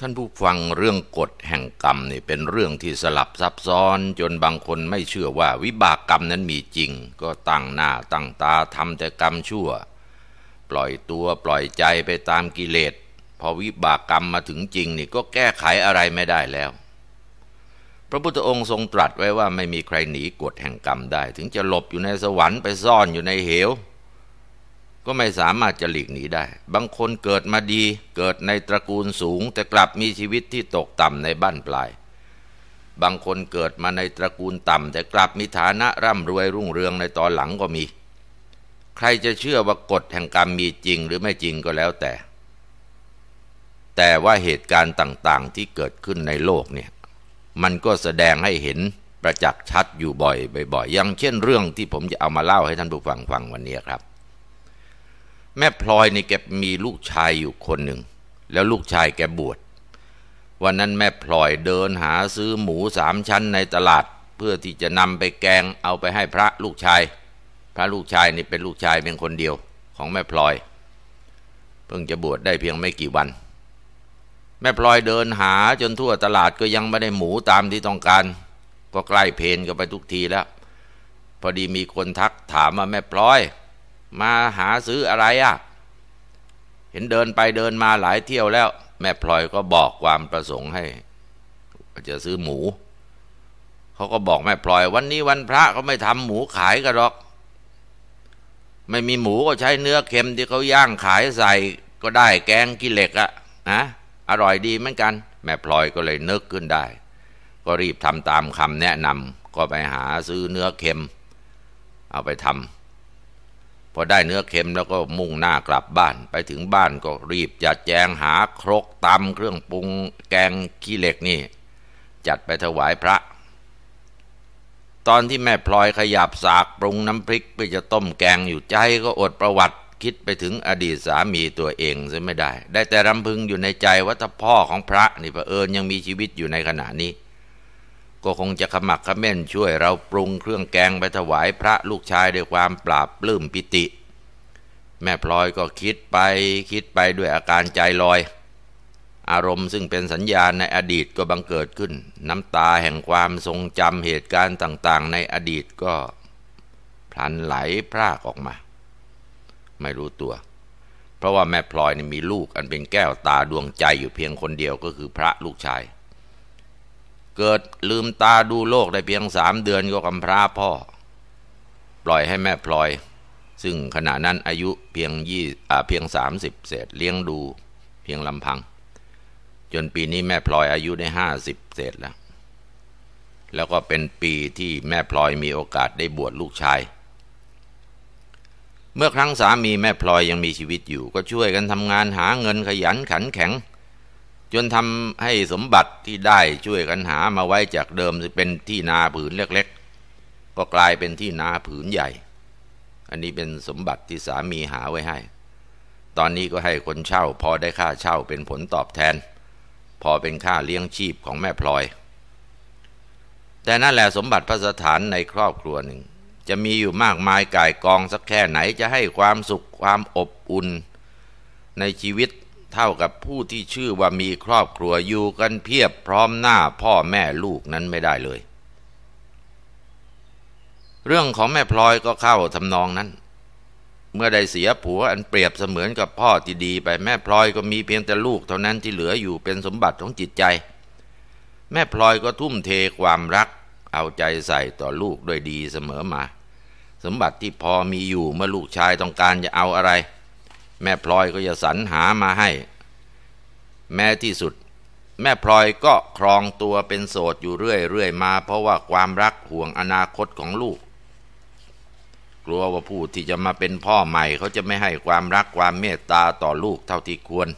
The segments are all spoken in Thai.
ท่านผู้ฟังเรื่องกฎแห่งกรรมนี่เป็นเรื่องที่สลับซับซ้อน จนบางคนไม่เชื่อว่าวิบากกรรมนั้นมีจริง ก็ตั้งหน้าตั้งตาทำแต่กรรมชั่ว ปล่อยตัวปล่อยใจไปตามกิเลสพอวิบากกรรมมาถึงจริง นี่ก็แก้ไขอะไรไม่ได้แล้ว พระพุทธองค์ทรงตรัสไว้ว่าไม่มีใครหนีกฎแห่งกรรมได้ ถึงจะหลบอยู่ในสวรรค์ไปซ่อนอยู่ในเหวก็ไม่สามารถจะหลีกหนีได้ บางคนเกิดมาดี เกิดในตระกูลสูง แต่กลับมีชีวิตที่ตกต่ำในบ้านปลาย บางคนเกิดมาในตระกูลต่ำแต่กลับมีฐานะร่ำรวยรุ่งเรืองในตอนหลังก็มี ใครจะเชื่อว่ากฎแห่งกรรมมีจริงหรือไม่จริงก็แล้วแต่ แต่ว่าเหตุการณ์ต่างๆ ที่เกิดขึ้นในโลกเนี่ย มันก็แสดงให้เห็นประจักษ์ชัดอยู่บ่อยบ่อยๆอย่างเช่นเรื่องที่ผมจะเอามาเล่าให้ท่านผู้ฟังฟังวันนี้ครับแม่พลอยนี่แกมีลูกชายอยู่คนหนึ่ง แล้วลูกชายแกบวช วันนั้นแม่พลอยเดินหาซื้อหมูสามชั้นในตลาดเพื่อที่จะนำไปแกงเอาไปให้พระลูกชาย พระลูกชายนี่เป็นลูกชายเพียงคนเดียวของแม่พลอย เพิ่งจะบวชได้เพียงไม่กี่วัน แม่พลอยเดินหาจนทั่วตลาดก็ยังไม่ได้หมูตามที่ต้องการ ก็ใกล้เพนก็ไปทุกทีแล้วพอดีมีคนทักถามว่าแม่พลอยมาหาซื้ออะไรอะ่ะ เห็นเดินไปเดินมาหลายเที่ยวแล้ว แม่พลอยก็บอกความประสงค์ให้จะซื้อหมู เขาก็บอกแม่พลอยวันนี้วันพระเขาไม่ทำหมูขายกันหรอก ไม่มีหมูก็ใช้เนื้อเค็ม ที่เขาย่าง ขายใส่ก็ได้แกงกิเล็กอะนะอร่อยดีเหมือนกัน แม่พลอยก็เลยนึกขึ้นได้ ก็รีบทำตามคำแนะนำ ก็ไปหาซื้อเนื้อเค็ม เอาไปทำพอได้เนื้อเค็มแล้วก็มุ่งหน้ากลับบ้าน ไปถึงบ้านก็รีบจัดแจงหาครกตำเครื่องปรุงแกงขี้เหล็กนี่ จัดไปถวายพระ ตอนที่แม่พลอยขยับสากปรุงน้ำพริกไปจะต้มแกงอยู่ใจ ก็อดประวัติ คิดไปถึงอดีตสามีตัวเองซะไม่ได้ ได้แต่รำพึงอยู่ในใจว่าถ้าพ่อของพระ นี่พระเอิญยังมีชีวิตอยู่ในขณะนี้ก็คงจะขมักขม้นช่วยเราปรุงเครื่องแกงไปถวายพระลูกชายด้วยความปราบปลื้มปิติ แม่พลอยก็คิดไปคิดไปด้วยอาการใจลอย อารมณ์ซึ่งเป็นสัญญาณในอดีตก็บังเกิดขึ้นน้ำตาแห่งความทรงจำเหตุการณ์ต่างๆในอดีตก็พลันไหลพรากออกมา ไม่รู้ตัว เพราะว่าแม่พลอยมีลูกอันเป็นแก้วตาดวงใจอยู่เพียงคนเดียวก็คือพระลูกชายเกิดลืมตาดูโลกได้เพียงสามเดือนก็กำพร้าพ่อ ปล่อยให้แม่พลอย ซึ่งขณะนั้นอายุเพียงยี่เพียงสามสิบเศษเลี้ยงดูเพียงลำพัง จนปีนี้แม่พลอยอายุได้ห้าสิบเศษแล้ว แล้วก็เป็นปีที่แม่พลอยมีโอกาสได้บวชลูกชาย เมื่อครั้งสามีแม่พลอยยังมีชีวิตอยู่ก็ช่วยกันทำงานหาเงินขยันขันแข็งจนทำให้สมบัติที่ได้ช่วยกันหามาไว้จากเดิมจะเป็นที่นาผืนเล็กๆ ก็กลายเป็นที่นาผืนใหญ่ อันนี้เป็นสมบัติที่สามีหาไว้ให้ ตอนนี้ก็ให้คนเช่าพอได้ค่าเช่าเป็นผลตอบแทน พอเป็นค่าเลี้ยงชีพของแม่พลอย แต่นั่นแหละสมบัติพระสถานในครอบครัวหนึ่งจะมีอยู่มากมายก่ายกองสักแค่ไหนจะให้ความสุขความอบอุ่นในชีวิตเท่ากับผู้ที่ชื่อว่ามีครอบครัวอยู่กันเพียบพร้อมหน้าพ่อแม่ลูกนั้นไม่ได้เลย เรื่องของแม่พลอยก็เข้าทำนองนั้น เมื่อได้เสียผัวอันเปรียบเสมือนกับพ่อที่ดีไปแม่พลอยก็มีเพียง แต่ ลูกเท่านั้นที่เหลืออยู่เป็นสมบัติของจิตใจ แม่พลอยก็ทุ่มเทความรัก เอาใจใส่ต่อลูกด้วยดีเสมอมา สมบัติที่พอมีอยู่เมื่อลูกชายต้องการจะเอาอะไรแม่พลอยก็จะสรรหามาให้ แม้ที่สุด แม่พลอยก็ครองตัวเป็นโสดอยู่เรื่อยๆมา เพราะว่าความรักห่วงอนาคตของลูก กลัวว่าผู้ที่จะมาเป็นพ่อใหม่เขาจะไม่ให้ความรักความเมตตาต่อลูกเท่าที่ควร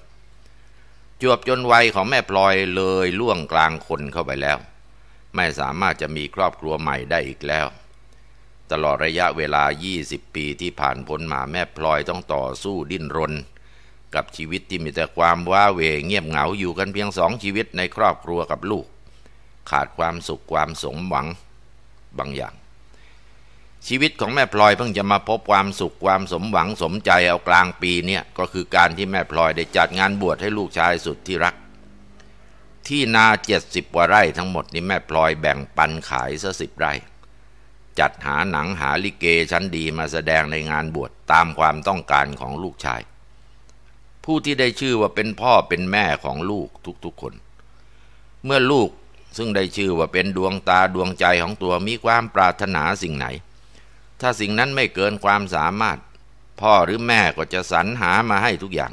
จวบจนวัยของแม่พลอยเลยล่วงกลางคนเข้าไปแล้ว ไม่สามารถจะมีครอบครัวใหม่ได้อีกแล้วตลอดระยะเวลา 20 ปีที่ผ่านพ้นมาแม่พลอยต้องต่อสู้ดิ้นรน กับชีวิต ที่มีแต่ความว้าเหวเงียบเหงาอยู่กันเพียงสอง ชีวิตในครอบครัวกับลูก ขาดความสุขความสมหวัง บางอย่าง ชีวิตของแม่พลอยเพิ่งจะมาพบความสุขความสมหวังสมใจเอา กลางปีเนี่ยก็คือการที่แม่พลอยได้จัดงานบวชให้ลูกชายสุดที่รัก ที่นาเจ็ดสิบกว่าไร่ทั้งหมด นี้แม่พลอยแบ่งปันขายซะสิบไร่จัดหาหนังหาลิเกชั้นดีมาแสดงในงานบวชตามความต้องการของลูกชาย ผู้ที่ได้ชื่อว่าเป็นพ่อเป็นแม่ของลูกทุกๆคน เมื่อลูกซึ่งได้ชื่อว่าเป็นดวงตาดวงใจของตัวมีความปรารถนาสิ่งไหน ถ้าสิ่งนั้นไม่เกินความสามารถ พ่อหรือแม่ก็จะสรรหามาให้ทุกอย่าง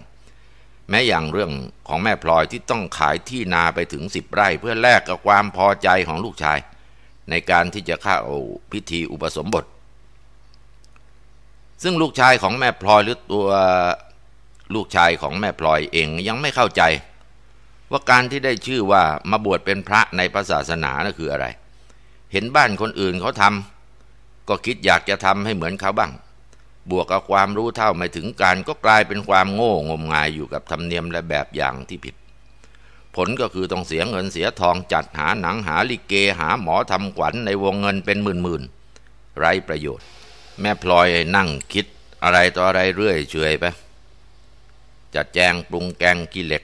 แม้อย่างเรื่องของแม่พลอยที่ต้องขายที่นาไปถึงสิบไร่เพื่อแลกกับความพอใจของลูกชายในการที่จะเข้าพิธีอุปสมบท ซึ่งลูกชายของแม่พลอยหรือตัวลูกชายของแม่พลอยเองยังไม่เข้าใจ ว่าการที่ได้ชื่อว่ามาบวชเป็นพระในพระศาสนานะ่คืออะไร เห็นบ้านคนอื่นเขาทำก็คิดอยากจะทำให้เหมือนเขาบ้าง บวกกับความรู้เท่าไม่ถึงการก็กลายเป็นความโง่งมงายอยู่กับธรรมเนียมและแบบอย่างที่ผิดผลก็คือต้องเสียเงินเสียทองจัดหาหนังหาลิเกหาหมอทำขวัญในวงเงินเป็นหมื่นหมื่นไรประโยชน์ แม่พลอยนั่งคิดอะไรต่ออะไรเรื่อยเฉยไปจัดแจงปรุงแกงกิเหล็ก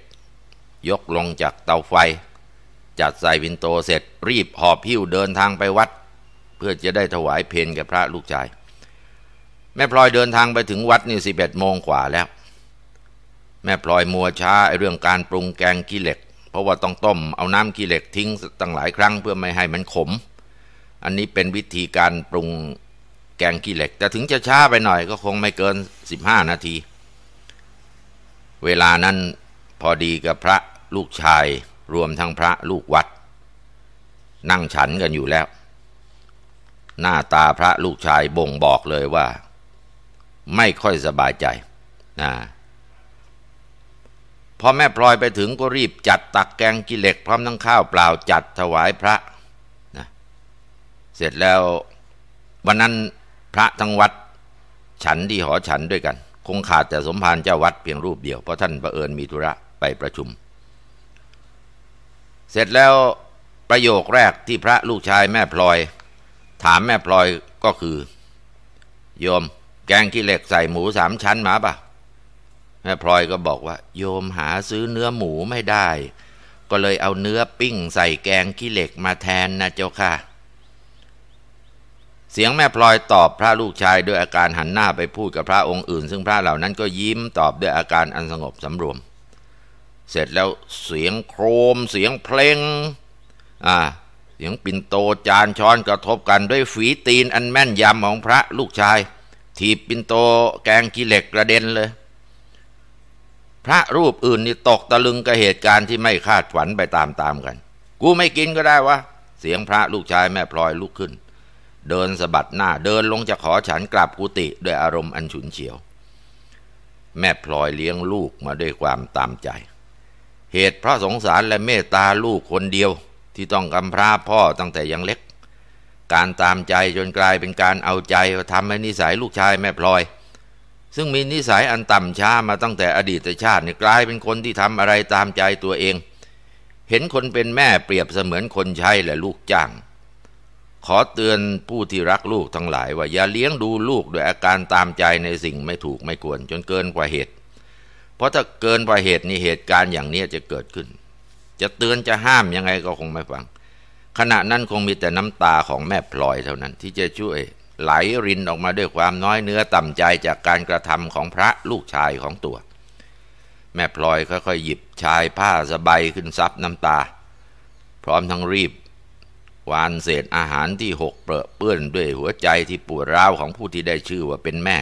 ยกลงจากเตาไฟ จัดใส่วินโตเสร็จรีบหอบหิ้วเดินทางไปวัด เพื่อจะได้ถวายเพนแก่พระลูกชาย แม่พลอยเดินทางไปถึงวัดนี่สิบเอ็ดโมงกว่าแล้ว แม่พลอยมัวช้าเรื่องการปรุงแกงกิเหล็กเพราะว่าต้องต้มเอาน้ำกีเหล็กทิ้งตั้งหลายครั้งเพื่อไม่ให้มันขม อันนี้เป็นวิธีการปรุงแกงกีเหล็กแต่ถึงจะช้าไปหน่อยก็คงไม่เกิน 15 นาที เวลานั้นพอดีกับพระลูกชายรวมทั้งพระลูกวัด นั่งฉันกันอยู่แล้ว หน้าตาพระลูกชายบ่งบอกเลยว่า ไม่ค่อยสบายใจนะพอแม่พลอยไปถึงก็รีบจัดตักแกงกิเล็กพร้อมทั้งข้าวเปล่าจัดถวายพระนะเสร็จแล้ววันนั้นพระทั้งวัดฉันที่หอฉันด้วยกัน คงขาดแต่สมภารเจ้าวัดเพียงรูปเดียวเพราะท่านประเอินมีธุระไปประชุม เสร็จแล้วประโยคแรกที่พระลูกชายแม่พลอย ถามแม่พลอยก็คือ โยมแกงกิเล็กใส่หมูสามชั้นมาปะแม่พลอยก็บอกว่า โยมหาซื้อเนื้อหมูไม่ได้ ก็เลยเอาเนื้อปิ้งใส่แกงขี้เหล็กมาแทนนะเจ้าค่ะ เสียงแม่พลอยตอบพระลูกชายด้วยอาการหันหน้าไปพูดกับพระองค์อื่น ซึ่งพระเหล่านั้นก็ยิ้มตอบด้วยอาการอันสงบสำรวม เสร็จแล้วเสียงโครมเสียงเพลง อ่า เสียงปิ่นโตจานช้อนกระทบกันด้วยฝีตีนอันแม่นยำของพระลูกชายทีปิ่นโตแกงกิเหล็กกระเด็นเลยพระรูปอื่นนี่ตกตะลึงกับเหตุการณ์ที่ไม่คาดฝันไปตามๆกัน กูไม่กินก็ได้วะ เสียงพระลูกชาย แม่พลอยลุกขึ้น เดินสะบัดหน้าเดินลงจะขอฉันกลับกุฏิด้วยอารมณ์อันฉุนเฉียว แม่พลอยเลี้ยงลูกมาด้วยความตามใจ เหตุเพราะสงสารและเมตตาลูกคนเดียว ที่ต้องกำพร้าพ่อตั้งแต่ยังเล็ก การตามใจจนกลายเป็นการเอาใจทำให้นิสัยลูกชาย แม่พลอยซึ่งมีนิสัยอันต่ำช้ามาตั้งแต่อดีตชาติเนี่ยกลายเป็นคนที่ทำอะไรตามใจตัวเอง เห็นคนเป็นแม่เปรียบเสมือนคนใช้และลูกจ้าง ขอเตือนผู้ที่รักลูกทั้งหลาย ว่าอย่าเลี้ยงดูลูกด้วยอาการตามใจในสิ่งไม่ถูกไม่ควรจนเกินกว่าเหตุ เพราะถ้าเกินกว่าเหตุนี่เหตุการณ์อย่างนี้จะเกิดขึ้น จะเตือนจะห้ามยังไงก็คงไม่ฟัง ขณะนั้นคงมีแต่น้ำตาของแม่พลอยเท่านั้นที่จะช่วยไหลรินออกมาด้วยความน้อยเนื้อต่ำใจจากการกระทำของพระลูกชายของตัว แม่พลอยค่อยๆหยิบชายผ้าสบายขึ้นซับน้ำตา พร้อมทั้งรีบวานเศษอาหารที่หกเปรอะเปื้อนด้วยหัวใจที่ปวดร้าวของผู้ที่ได้ชื่อว่าเป็นแม่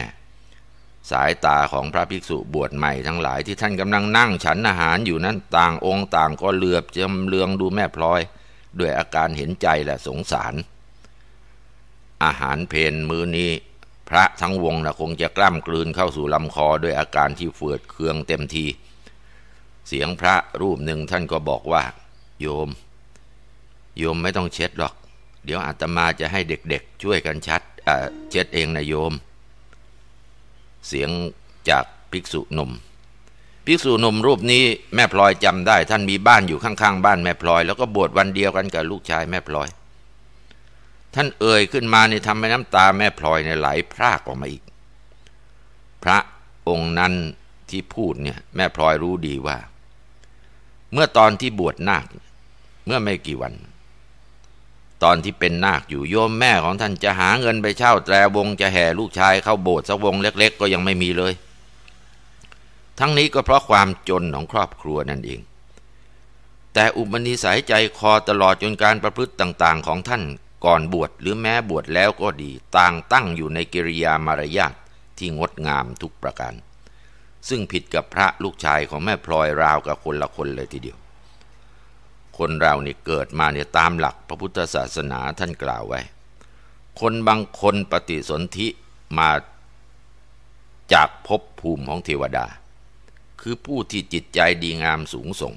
สายตาของพระภิกษุบวชใหม่ทั้งหลายที่ท่านกำลังนั่งฉันอาหารอยู่นั้นต่างองค์ต่างก็เหลือบจำเลืองดูแม่พลอย ด้วยอาการเห็นใจและสงสารอาหารเพนมื้อนี้ พระทั้งวงนะคงจะกล้ำกลืนเข้าสู่ลำคอด้วยอาการที่เฟื่อเคืองเต็มที เสียงพระรูปหนึ่งท่านก็บอกว่าโยมโยมไม่ต้องเช็ดหรอกเดี๋ยวอาตมาจะให้เด็กๆช่วยกันชัดเช็ดเองนะโยม เสียงจากภิกษุหนุ่มภิกษุหนุ่มรูปนี้แม่พลอยจำได้ท่านมีบ้านอยู่ข้าง ๆ บ้านแม่พลอยแล้วก็บวชวันเดียวกันกับลูกชายแม่พลอยท่านเอ่ยขึ้นมาในทำให้น้ำตาแม่พลอยในไหลพรากออกมาอีก พระองค์นั้นที่พูดเนี่ยแม่พลอยรู้ดีว่า เมื่อตอนที่บวชนาคเมื่อไม่กี่วัน ตอนที่เป็นนาคอยู่โยมแม่ของท่านจะหาเงินไปเช่า แตรวงจะแห่ลูกชายเข้าโบสถ์สักวง เล็ก ๆ ก็ยังไม่มีเลย ทั้งนี้ก็เพราะความจนของครอบครัวนั่นเอง แต่อุปนิสัยใจคอตลอดจนการประพฤติต่าง ๆของท่านก่อนบวชหรือแม้บวชแล้วก็ดีต่างตั้งอยู่ในกิริยามารยาท ที่งดงามทุกประการ ซึ่งผิดกับพระลูกชายของแม่พลอยราวกับคนละคนเลยทีเดียว คนเราเนี่เกิดมาเนี่ยตามหลักพระพุทธศาสนาท่านกล่าวไว้ คนบางคนปฏิสนธิมาจากภพภูมิของเทวดา คือผู้ที่จิตใจดีงามสูงส่ง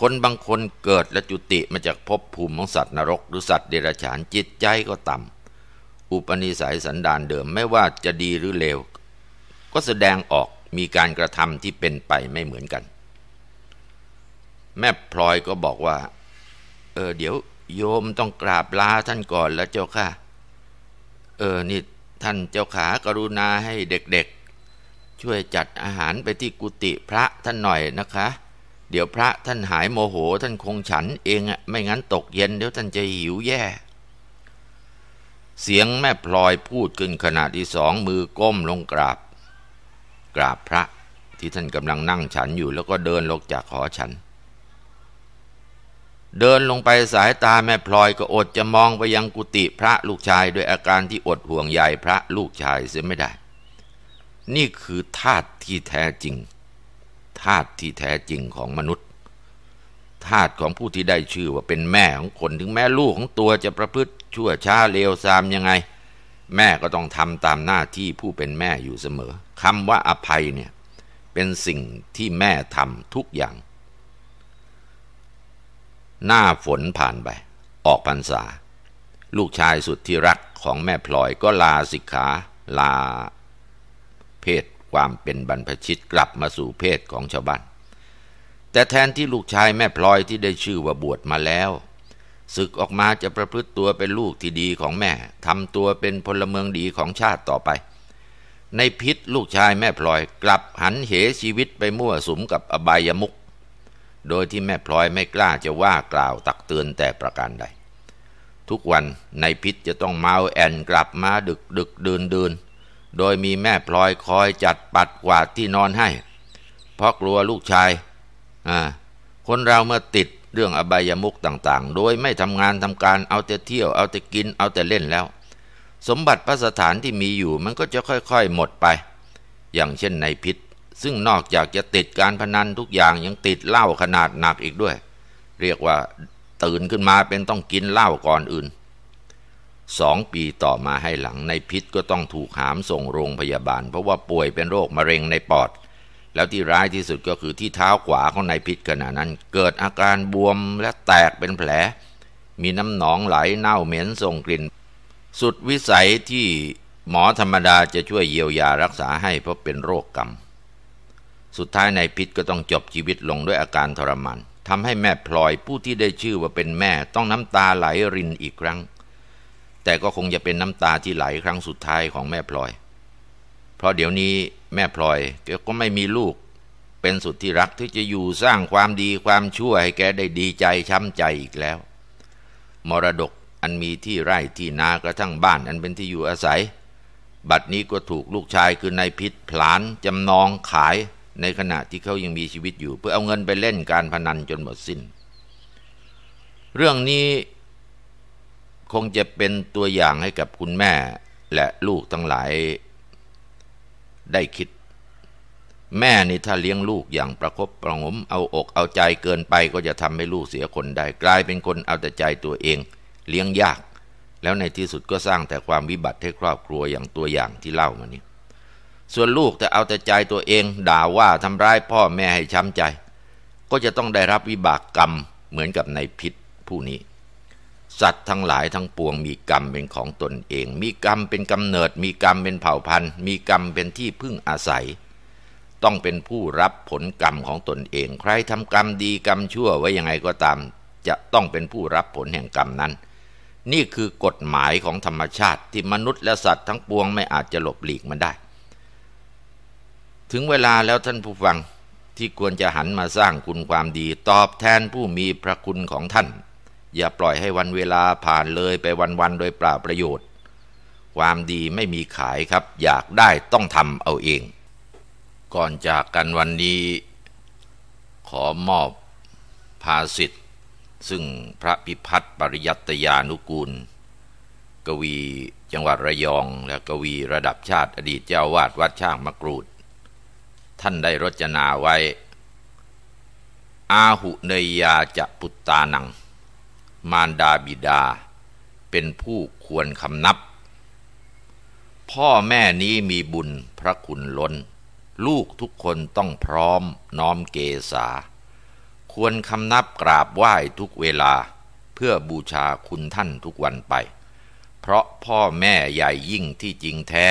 คนบางคนเกิดและจุติมาจากภพภูมิของสัตว์นรกหรือสัตว์เดรัจฉานจิตใจก็ต่ำ อุปนิสัยสันดานเดิมไม่ว่าจะดีหรือเลวก็แสดงออกมีการกระทำที่เป็นไปไม่เหมือนกัน แม่พลอยก็บอกว่า เออเดี๋ยวโยมต้องกราบลาท่านก่อนแล้วเจ้าค่ะ เออนี่ท่านเจ้าขากรุณาให้เด็กๆ ช่วยจัดอาหารไปที่กุฏิพระท่านหน่อยนะคะเดี๋ยวพระท่านหายโมโห ท่านคงฉันเองอะไม่งั้นตกเย็นเดี๋ยวท่านจะหิวแย่ เสียงแม่พลอยพูดขึ้นขณะที่สองมือก้มลงกราบ กราบพระที่ท่านกำลังนั่งฉันอยู่แล้วก็เดินลงจากหอฉัน เดินลงไปสายตาแม่พลอยก็อดจะมองไปยังกุฏิพระลูกชายด้วยอาการที่อดห่วงใยพระลูกชายเสียไม่ได้ นี่คือธาตุที่แท้จริงธาตุที่แท้จริงของมนุษย์ธาตุของผู้ที่ได้ชื่อว่าเป็นแม่ของคนถึงแม่ลูกของตัวจะประพฤติชั่วช้าเลวทรามยังไง แม่ก็ต้องทำตามหน้าที่ผู้เป็นแม่อยู่เสมอคำว่าอภัยเนี่ยเป็นสิ่งที่แม่ทำทุกอย่าง หน้าฝนผ่านไป ออกพรรษาลูกชายสุดที่รักของแม่พลอยก็ลาสิกขา ลาเพศความเป็นบรรพชิต กลับมาสู่เพศของชาวบ้าน แต่แทนที่ลูกชายแม่พลอยที่ได้ชื่อว่าบวชมาแล้ว ศึกออกมาจะประพฤติตัว เป็นลูกที่ดีของแม่ ทำตัวเป็นพลเมืองดีของชาติต่อไป ในพิษลูกชายแม่พลอยกลับหันเหชีวิตไปมั่วสุมกับอบายมุก โดยที่แม่พลอยไม่กล้าจะว่ากล่าวตักเตือนแต่ประการใด ทุกวันในพิษจะต้องเมาแอนกลับมาดึกดึกเดินเดินโดยมีแม่พลอยคอย จัดปัดกวาดที่นอนให้ เพราะกลัวลูกชาย คนเราเมื่อติดเรื่องอบายมุกต่างๆ โดยไม่ทำงานทำการเอาแต่เที่ยวเอาแต่กินเอาแต่ เล่นแล้ว สมบัติพระสถานที่มีอยู่มันก็จะค่อยๆหมดไป อย่างเช่นในพิษซึ่งนอกจากจะติดการพนันทุกอย่าง ยังติดเหล้าขนาดหนักอีกด้วย เรียกว่าตื่นขึ้นมาเป็นต้องกินเหล้าก่อนอื่นสองปีต่อมาให้หลังในพิษก็ต้องถูกหามส่งโรงพยาบาล เพราะว่าป่วยเป็นโรคมะเร็งในปอด แล้วที่ร้ายที่สุดก็คือที่เท้าขวาของนายพิษขณะนั้น เกิดอาการบวมและแตกเป็นแผล มีน้ำหนองไหลเน่าเหม็นส่งกลิ่นสุดวิสัยที่หมอธรรมดาจะช่วยเยียวยารักษาให้เพราะเป็นโรคกรรมสุดท้ายนายพิษก็ต้องจบชีวิตลงด้วยอาการทรมานทำให้แม่พลอยผู้ที่ได้ชื่อว่าเป็นแม่ต้องน้ำตาไหลรินอีกครั้งแต่ก็คงจะเป็นน้ำตาที่ไหลครั้งสุดท้ายของแม่พลอย เพราะเดี๋ยวนี้แม่พลอยแกก็ไม่มีลูก เป็นสุดที่รักที่จะอยู่สร้างความดีความชั่วให้แกได้ดีใจช้ำใจอีกแล้วมรดกอันมีที่ไร่ที่นากระทั่งบ้าน อันเป็นที่อยู่อาศัย บัดนี้ก็ถูกลูกชายคือนายพิษผลานจำนองขายในขณะที่เขายังมีชีวิตอยู่ เพื่อเอาเงินไปเล่นการพนันจนหมดสิน้น เรื่องนี้คงจะเป็นตัวอย่างให้กับคุณแม่และลูกทั้งหลายได้คิด แม่นี่ถ้าเลี้ยงลูกอย่างประครบประงมเอาอกเอาใจเกินไปก็จะทำให้ลูกเสียคนได้กลายเป็นคนเอาแต่ใจตัวเอง เลี้ยงยาก แล้วในที่สุดก็สร้างแต่ความวิบัติให้ครอบครัวอย่างตัวอย่างที่เล่ามานี้ ส่วนลูกแต่เอาแต่ใจตัวเองด่าว่าทำร้ายพ่อแม่ให้ช้ำใจ ก็จะต้องได้รับวิบากกรรมเหมือนกับในพิษผู้นี้สัตว์ทั้งหลายทั้งปวงมีกรรมเป็นของตนเอง มีกรรมเป็นกำเนิด มีกรรมเป็นเผ่าพันธุ์ มีกรรมเป็นที่พึ่งอาศัย ต้องเป็นผู้รับผลกรรมของตนเอง ใครทำกรรมดีกรรมชั่วไว้ยังไงก็ตาม จะต้องเป็นผู้รับผลแห่งกรรมนั้น นี่คือกฎหมายของธรรมชาติที่มนุษย์และสัตว์ทั้งปวงไม่อาจจะหลบหลีกมันได้ ถึงเวลาแล้วท่านผู้ฟังที่ควรจะหันมาสร้างคุณความดีตอบแทนผู้มีพระคุณของท่านอย่าปล่อยให้วันเวลาผ่านเลยไปวันๆโดยปราประโยชน์ ความดีไม่มีขายครับ อยากได้ต้องทำเอาเอง ก่อนจากกันวันนี้ ขอมอบ ภาสิทธิ์ซึ่งพระพิพัฒน์ปริยัตยานุกูล กวีจังหวัดระยองและกวีระดับชาติอดีตเจ้าวาดวัดช่างมะกรูด ท่านได้รจนาไว้ อาหุเนยยาจะปุตตานังมารดาบิดา เป็นผู้ควรคำนับ พ่อแม่นี้มีบุญพระคุณล้น ลูกทุกคนต้องพร้อมน้อมเกษาควรคำนับกราบไหว้ทุกเวลา เพื่อบูชาคุณท่านทุกวันไป เพราะพ่อแม่ใหญ่ยิ่งที่จริงแท้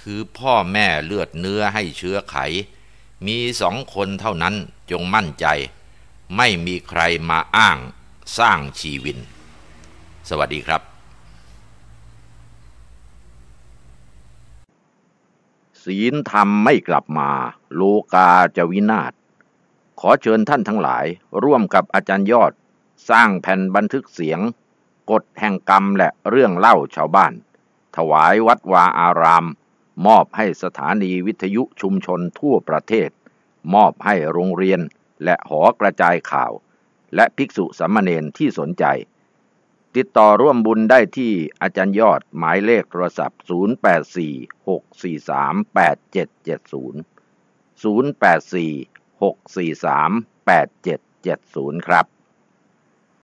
คือพ่อแม่เลือดเนื้อให้เชื้อไข มีสองคนเท่านั้นจงมั่นใจ ไม่มีใครมาอ้างสร้างชีวิน สวัสดีครับ ศีลธรรมไม่กลับมา โลกาจะวินาศขอเชิญท่านทั้งหลาย ร่วมกับอาจารย์ยอด สร้างแผ่นบันทึกเสียงกฎแห่งกรรมและเรื่องเล่าชาวบ้าน ถวายวัดวาอาราม มอบให้สถานีวิทยุชุมชนทั่วประเทศ มอบให้โรงเรียนและหอกระจายข่าวและภิกษุสามเณรที่สนใจ ติดต่อร่วมบุญได้ที่อาจารย์ยอดหมายเลขโทรศัพท์ 0846438770 0846438770ครับ